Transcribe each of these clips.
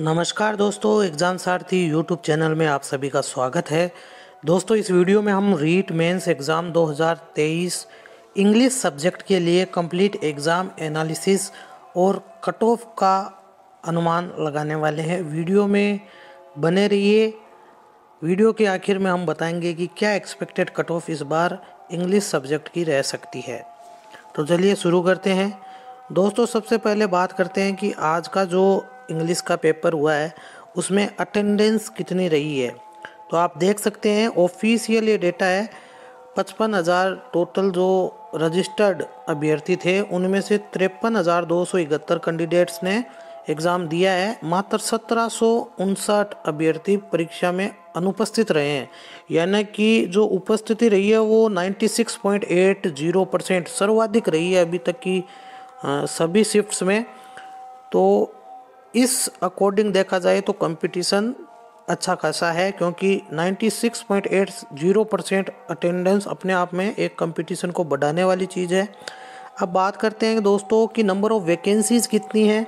नमस्कार दोस्तों एग्ज़ाम सारथी यूट्यूब चैनल में आप सभी का स्वागत है दोस्तों इस वीडियो में हम REET mains exam 2023 English subject के लिए कंप्लीट एग्ज़ाम एनालिसिस और कट ऑफ का अनुमान लगाने वाले हैं वीडियो में बने रहिए वीडियो के आखिर में हम बताएंगे कि क्या एक्सपेक्टेड कट ऑफ इस बार इंग्लिश सब्जेक्ट की रह सकती है तो चलिए शुरू करते हैं दोस्तों सबसे पहले बात करते हैं कि आज का जो इंग्लिश का पेपर हुआ है उसमें अटेंडेंस कितनी रही है तो आप देख सकते हैं ऑफिशियल ये डेटा है पचपन हज़ार टोटल जो रजिस्टर्ड अभ्यर्थी थे उनमें से तिरपन हज़ार दो सौ इकहत्तर कैंडिडेट्स ने एग्ज़ाम दिया है मात्र सत्रह सौ उनसठ अभ्यर्थी परीक्षा में अनुपस्थित रहे हैं यानी कि जो उपस्थिति रही है वो ninety six point eight zero percent सर्वाधिक रही है अभी तक की सभी शिफ्ट्स में तो इस अकॉर्डिंग देखा जाए तो कंपटीशन अच्छा खासा है क्योंकि 96.80 परसेंट अटेंडेंस अपने आप में एक कंपटीशन को बढ़ाने वाली चीज़ है अब बात करते हैं दोस्तों कि नंबर ऑफ़ वैकेंसीज़ कितनी हैं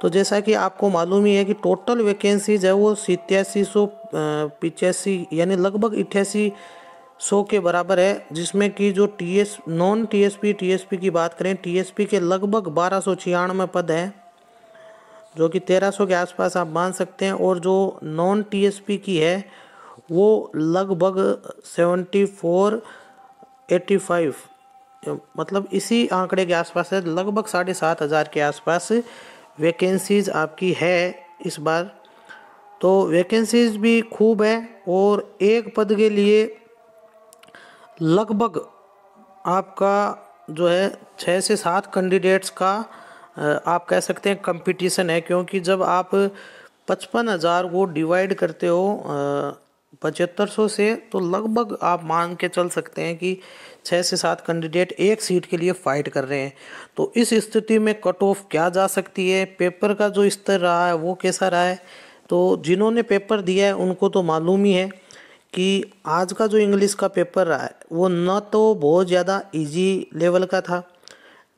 तो जैसा कि आपको मालूम ही है कि टोटल वैकेंसीज है वो सितयासी सौ पिचासी यानी लगभग अठासी सौ के बराबर है जिसमें कि जो टीएस नॉन टीएसपी टीएसपी की बात करें टीएसपी के लगभग बारह सौ छियानवे पद हैं जो कि 1300 के आसपास आप मान सकते हैं और जो नॉन टीएसपी की है वो लगभग 74 85 मतलब इसी आंकड़े के आसपास है लगभग साढ़े सात हज़ार के आसपास वैकेंसीज़ आपकी है इस बार तो वैकेंसीज़ भी खूब है और एक पद के लिए लगभग आपका जो है छः से सात कैंडिडेट्स का आप कह सकते हैं कंपटीशन है क्योंकि जब आप पचपन हज़ार को डिवाइड करते हो पचहत्तर सौ से तो लगभग आप मान के चल सकते हैं कि छः से सात कैंडिडेट एक सीट के लिए फाइट कर रहे हैं तो इस स्थिति में कट ऑफ क्या जा सकती है पेपर का जो स्तर रहा है वो कैसा रहा है तो जिन्होंने पेपर दिया है उनको तो मालूम ही है कि आज का जो इंग्लिश का पेपर रहा है वो न तो बहुत ज़्यादा ईजी लेवल का था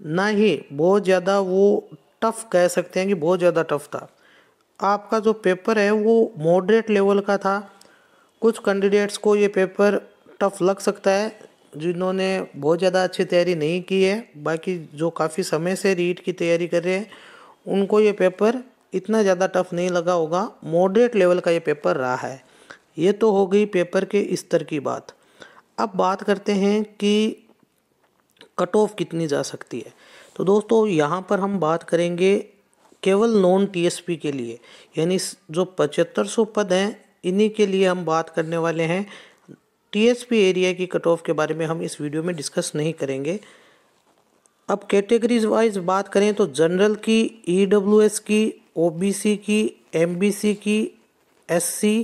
ना ही बहुत ज़्यादा वो टफ़ कह सकते हैं कि बहुत ज़्यादा टफ़ था आपका जो पेपर है वो मॉडरेट लेवल का था कुछ कैंडिडेट्स को ये पेपर टफ़ लग सकता है जिन्होंने बहुत ज़्यादा अच्छी तैयारी नहीं की है बाकी जो काफ़ी समय से रीट की तैयारी कर रहे हैं उनको ये पेपर इतना ज़्यादा टफ नहीं लगा होगा मॉडरेट लेवल का ये पेपर रहा है ये तो हो गई पेपर के स्तर की बात अब बात करते हैं कि कट ऑफ कितनी जा सकती है तो दोस्तों यहाँ पर हम बात करेंगे केवल नॉन टीएसपी के लिए यानी जो पचहत्तर सौ पद हैं इन्हीं के लिए हम बात करने वाले हैं टीएसपी एरिया की कट ऑफ के बारे में हम इस वीडियो में डिस्कस नहीं करेंगे अब कैटेगरीज वाइज बात करें तो जनरल की ई की ओबीसी की एमबीसी की एससी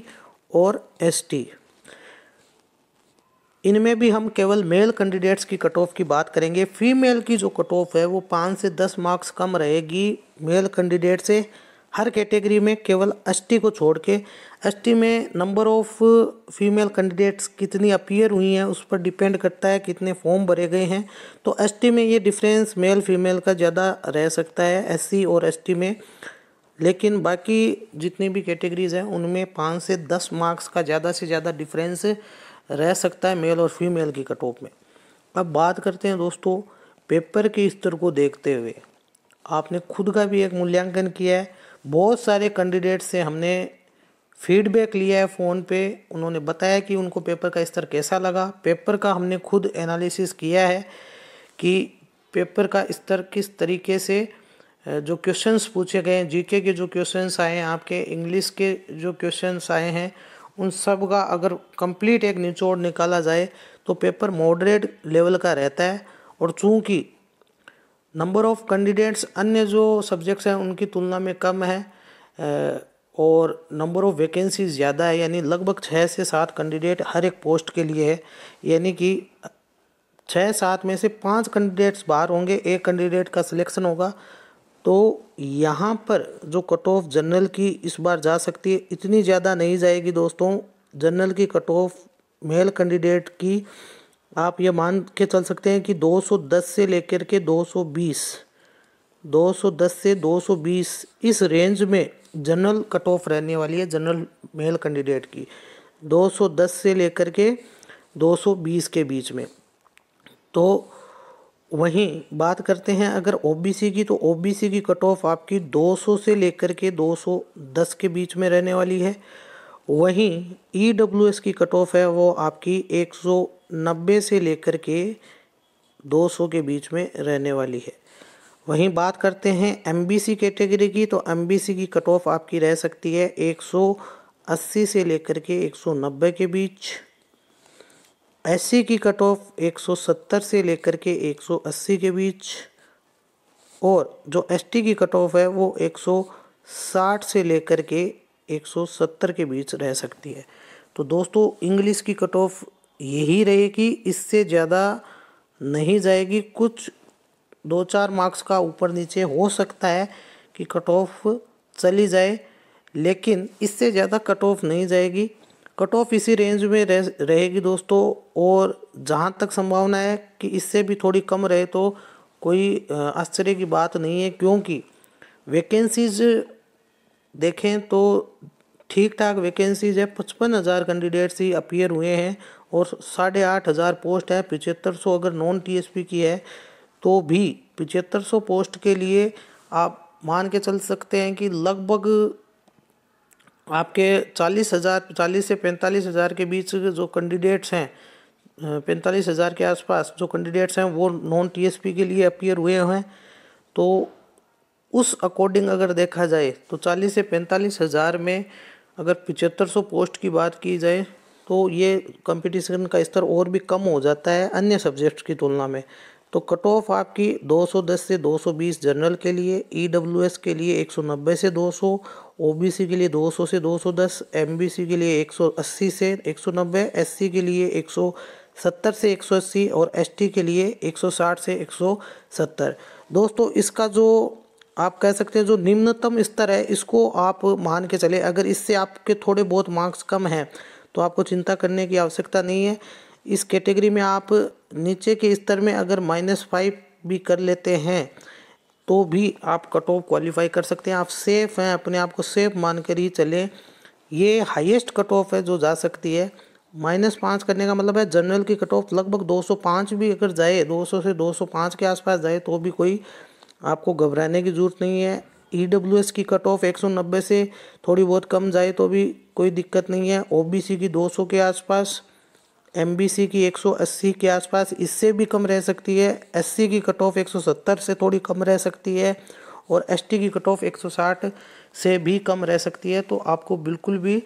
और एसटी इनमें भी हम केवल मेल कैंडिडेट्स की कट ऑफ की बात करेंगे फीमेल की जो कट ऑफ है वो पाँच से दस मार्क्स कम रहेगी मेल कैंडिडेट से हर कैटेगरी में केवल एस को छोड़ के एस में नंबर ऑफ फीमेल कैंडिडेट्स कितनी अपीयर हुई हैं उस पर डिपेंड करता है कितने फॉर्म भरे गए हैं तो एस में ये डिफरेंस मेल फीमेल का ज़्यादा रह सकता है एस और एस में लेकिन बाकी जितनी भी कैटेगरीज हैं उनमें पाँच से दस मार्क्स का ज़्यादा से ज़्यादा डिफरेंस रह सकता है मेल और फीमेल की कट ऑफ में अब बात करते हैं दोस्तों पेपर के स्तर को देखते हुए आपने खुद का भी एक मूल्यांकन किया है बहुत सारे कैंडिडेट से हमने फीडबैक लिया है फ़ोन पे उन्होंने बताया कि उनको पेपर का स्तर कैसा लगा पेपर का हमने खुद एनालिसिस किया है कि पेपर का स्तर किस तरीके से जो क्वेश्चंस पूछे गए हैं जीके के जो क्वेश्चंस आए हैं आपके इंग्लिश के जो क्वेश्चंस आए हैं उन सब का अगर कंप्लीट एक निचोड़ निकाला जाए तो पेपर मॉडरेट लेवल का रहता है और चूँकि नंबर ऑफ कैंडिडेट्स अन्य जो सब्जेक्ट्स हैं उनकी तुलना में कम है और नंबर ऑफ वैकेंसी ज़्यादा है यानी लगभग छः से सात कैंडिडेट हर एक पोस्ट के लिए है यानी कि छः सात में से पांच कैंडिडेट्स बाहर होंगे एक कैंडिडेट का सिलेक्शन होगा तो यहाँ पर जो कट ऑफ जनरल की इस बार जा सकती है इतनी ज़्यादा नहीं जाएगी दोस्तों जनरल की कट ऑफ मेल कैंडिडेट की आप ये मान के चल सकते हैं कि 210 से लेकर के 220 210 से 220 इस रेंज में जनरल कट ऑफ रहने वाली है जनरल मेल कैंडिडेट की 210 से लेकर के 220 के बीच में तो वहीं बात करते हैं अगर ओबीसी की तो ओबीसी की कट ऑफ आपकी 200 से लेकर के 210 के बीच में रहने वाली है वहीं ईडब्ल्यूएस e की कट ऑफ है वो आपकी 190 से लेकर के 200 के बीच में रहने वाली है वहीं बात करते हैं एमबीसी कैटेगरी की तो एमबीसी की कट ऑफ आपकी रह सकती है 180 से लेकर के 190 के बीच एस की कट ऑफ 170 से लेकर के 180 के बीच और जो एस की कट ऑफ है वो 160 से लेकर के 170 के बीच रह सकती है तो दोस्तों इंग्लिश की कट ऑफ यही रहेगी इससे ज़्यादा नहीं जाएगी कुछ दो चार मार्क्स का ऊपर नीचे हो सकता है कि कट ऑफ चली जाए लेकिन इससे ज़्यादा कट ऑफ नहीं जाएगी कट ऑफ इसी रेंज में रह रहेगी दोस्तों और जहाँ तक संभावना है कि इससे भी थोड़ी कम रहे तो कोई आश्चर्य की बात नहीं है क्योंकि वैकेंसीज देखें तो ठीक ठाक वैकेंसीज है पचपन हज़ार कैंडिडेट्स ही अपियर हुए हैं और साढ़े आठ हज़ार पोस्ट है पिचहत्तर सौ अगर नॉन टीएसपी की है तो भी पिचहत्तर सौ पोस्ट के लिए आप मान के चल सकते हैं कि लगभग आपके चालीस हज़ार चालीस से पैंतालीस हज़ार के बीच जो कैंडिडेट्स हैं पैंतालीस हज़ार के आसपास जो कैंडिडेट्स हैं वो नॉन टीएसपी के लिए अपीयर हुए हैं तो उस अकॉर्डिंग अगर देखा जाए तो चालीस से पैंतालीस हज़ार में अगर पिचहत्तर सौ पोस्ट की बात की जाए तो ये कंपटीशन का स्तर और भी कम हो जाता है अन्य सब्जेक्ट्स की तुलना में तो कट ऑफ आपकी 210 से 220 जनरल के लिए ई e के लिए 190 से 200 ओबीसी के लिए 200 से 210 एमबीसी के लिए 180 से 190 एससी के लिए 170 से 180 और एसटी के लिए 160 से 170 दोस्तों इसका जो आप कह सकते हैं जो निम्नतम स्तर है इसको आप मान के चले अगर इससे आपके थोड़े बहुत मार्क्स कम हैं तो आपको चिंता करने की आवश्यकता नहीं है इस कैटेगरी में आप नीचे के स्तर में अगर माइनस फाइव भी कर लेते हैं तो भी आप कट ऑफ क्वालिफाई कर सकते हैं आप सेफ़ हैं अपने आप को सेफ मान कर ही चलें ये हाईएस्ट कट ऑफ है जो जा सकती है माइनस पाँच करने का मतलब है जनरल की कट ऑफ लगभग 205 भी अगर जाए 200 से 205 के आसपास जाए तो भी कोई आपको घबराने की ज़रूरत नहीं है ई e की कट ऑफ नब्बे से थोड़ी बहुत कम जाए तो भी कोई दिक्कत नहीं है ओ की सौ के आसपास एम की 180 के आसपास इससे भी कम रह सकती है एस की कट ऑफ एक से थोड़ी कम रह सकती है और एस की कट ऑफ एक से भी कम रह सकती है तो आपको बिल्कुल भी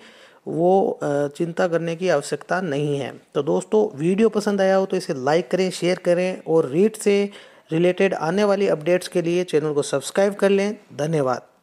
वो चिंता करने की आवश्यकता नहीं है तो दोस्तों वीडियो पसंद आया हो तो इसे लाइक करें शेयर करें और रीट से रिलेटेड आने वाली अपडेट्स के लिए चैनल को सब्सक्राइब कर लें धन्यवाद